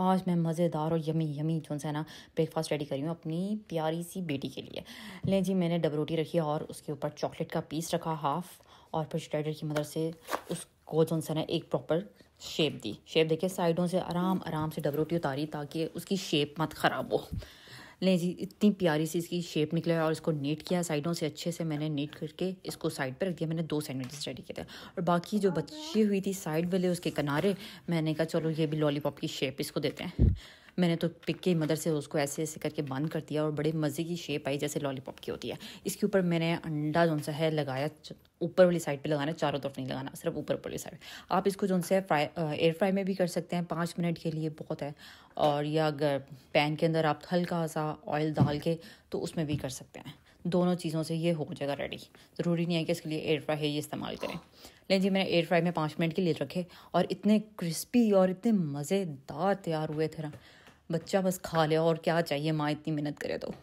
आज मैं मज़ेदार और यमी यमी जो है ना ब्रेकफास्ट रेडी करी हूँ अपनी प्यारी सी बेटी के लिए ले जी मैंने डब रोटी रखी और उसके ऊपर चॉकलेट का पीस रखा हाफ और फिर श्रेडर की मदद से उसको जो है ना एक प्रॉपर शेप दी शेप देके साइडों से आराम आराम से डब रोटी उतारी ताकि उसकी शेप मत ख़राब हो लें जी इतनी प्यारी सी इसकी शेप निकला है और इसको नीट किया साइडों से अच्छे से मैंने नीट करके इसको साइड पर रख दिया मैंने दो सैंडविचेस रेडी किए थे और बाकी जो बची हुई थी साइड वाले उसके किनारे मैंने कहा चलो ये भी लॉलीपॉप की शेप इसको देते हैं मैंने तो पिक के मदर से उसको ऐसे ऐसे करके बंद कर दिया और बड़े मज़े की शेप आई जैसे लॉलीपॉप की होती है इसके ऊपर मैंने अंडा जो सा है लगाया ऊपर वाली साइड पे लगाना चारों तरफ नहीं लगाना सिर्फ ऊपर वाली साइड आप इसको जो है फ्राई एयर फ्राई में भी कर सकते हैं पाँच मिनट के लिए बहुत है और या अगर पैन के अंदर आप हल्का सा ऑयल डाल के तो उसमें भी कर सकते हैं दोनों चीज़ों से ये हो जाएगा रेडी ज़रूरी नहीं है कि इसके लिए एयर फ्राई है ये इस्तेमाल करें लेकिन जी मैंने एयर फ्राई में पाँच मिनट के लिए रखे और इतने क्रिस्पी और इतने मज़ेदार तैयार हुए थे ना बच्चा बस खा ले और क्या चाहिए माँ इतनी मेहनत करे तो